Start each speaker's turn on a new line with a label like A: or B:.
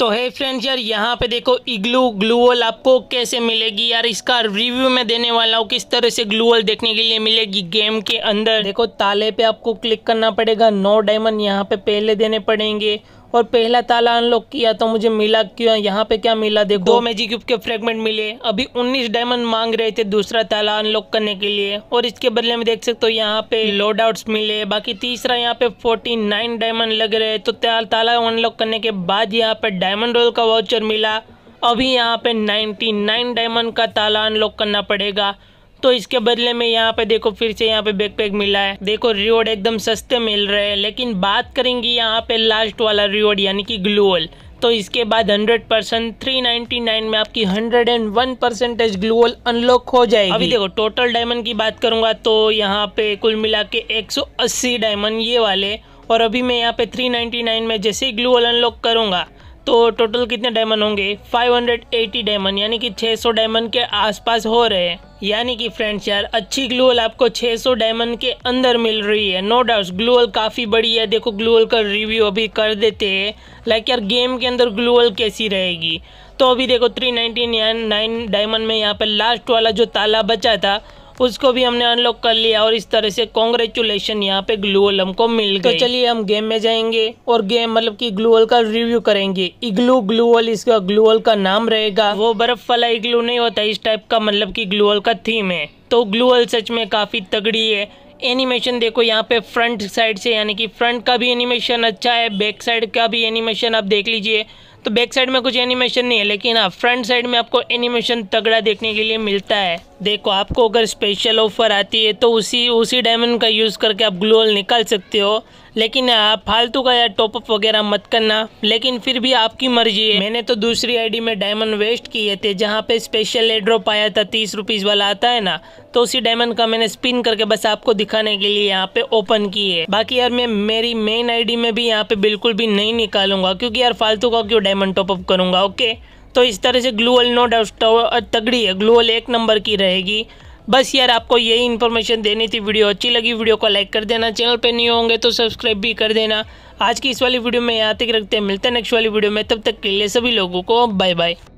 A: तो है फ्रेंड्स यार यहाँ पे देखो इग्लू ग्लूअल आपको कैसे मिलेगी यार इसका रिव्यू मैं देने वाला हूँ किस तरह से ग्लूअल देखने के लिए मिलेगी गेम के अंदर देखो ताले पे आपको क्लिक करना पड़ेगा नौ डायमंड यहाँ पे पहले देने पड़ेंगे और पहला ताला अनलॉक किया तो मुझे मिला क्यों यहाँ पे क्या मिला देखो दो मैजिक क्यूब के फ्रेगमेंट मिले अभी 19 डायमंड मांग रहे थे दूसरा ताला अनलॉक करने के लिए और इसके बदले में देख सकते हो यहाँ पे लोड आउट मिले बाकी तीसरा यहाँ पे 49 डायमंड लग रहे तो ताला अनलॉक करने के बाद यहाँ पे डायमंड रोल का वाउचर मिला अभी यहाँ पे नाइन डायमंड का ताला अनलॉक करना पड़ेगा तो इसके बदले में यहाँ पे देखो फिर से यहाँ पे बैकपैक मिला है देखो रिवॉर्ड एकदम सस्ते मिल रहे हैं लेकिन बात करेंगे यहाँ पे लास्ट वाला रिवॉर्ड यानी कि ग्लूअल तो इसके बाद 100 परसेंट थ्री में आपकी 101 परसेंटेज ग्लूअल अनलॉक हो जाएगी अभी देखो टोटल डायमंड की बात करूंगा तो यहाँ पे कुल मिला के एक डायमंड ये वाले और अभी मैं यहाँ पे 399 में जैसे ही ग्लूअल अनलॉक करूंगा तो टोटल कितने डायमंड होंगे 580 डायमंड यानी कि 600 डायमंड के आसपास हो रहे हैं यानी कि फ्रेंड्स यार अच्छी ग्लूअल आपको 600 डायमंड के अंदर मिल रही है नो डाउट ग्लूअल काफ़ी बड़ी है देखो ग्लूअल का रिव्यू अभी कर देते हैं लाइक यार गेम के अंदर ग्लूअल कैसी रहेगी तो अभी देखो थ्री नाइनटी नाइन डायमंड में यहाँ पर लास्ट वाला जो ताला बचा था उसको भी हमने अनलॉक कर लिया और इस तरह से कॉन्ग्रेचुलेशन यहाँ पे ग्लूअल हमको मिल तो गई तो चलिए हम गेम में जाएंगे और गेम मतलब की ग्लूअल का रिव्यू करेंगे इग्लू ग्लूअल इसका ग्लूअल का नाम रहेगा वो बर्फ वाला इग्लू नहीं होता इस टाइप का मतलब की ग्लूअल का थीम है तो ग्लूअल सच में काफ़ी तगड़ी है एनिमेशन देखो यहाँ पे फ्रंट साइड से यानी कि फ्रंट का भी एनिमेशन अच्छा है बैक साइड का भी एनिमेशन आप देख लीजिए तो बैक साइड में कुछ एनिमेशन नहीं है लेकिन हाँ फ्रंट साइड में आपको एनिमेशन तगड़ा देखने के लिए मिलता है देखो आपको अगर स्पेशल ऑफ़र आती है तो उसी उसी डायमंड का यूज़ करके आप ग्लोअल निकाल सकते हो लेकिन आप फालतू का या टॉपअप वगैरह मत करना लेकिन फिर भी आपकी मर्जी है मैंने तो दूसरी आईडी में डायमंड वेस्ट किए थे जहाँ पे स्पेशल एड्रॉप आया था तीस रुपीज़ वाला आता है ना तो उसी डायमंड का मैंने स्पिन करके बस आपको दिखाने के लिए यहाँ पे ओपन की है बाकी यार मैं मेरी मेन आई में भी यहाँ पे बिल्कुल भी नहीं निकालूंगा क्योंकि यार फालतू का क्यों डायमंड टॉपअप करूंगा ओके तो इस तरह से ग्लूअल नो डाउट तो, तगड़ी है ग्लूअल एक नंबर की रहेगी बस यार आपको यही इन्फॉर्मेशन देनी थी वीडियो अच्छी लगी वीडियो को लाइक कर देना चैनल पे नहीं होंगे तो सब्सक्राइब भी कर देना आज की इस वाली वीडियो में यहाँ तक रखते हैं मिलते हैं नेक्स्ट वाली वीडियो में तब तक के लिए सभी लोगों को बाय बाय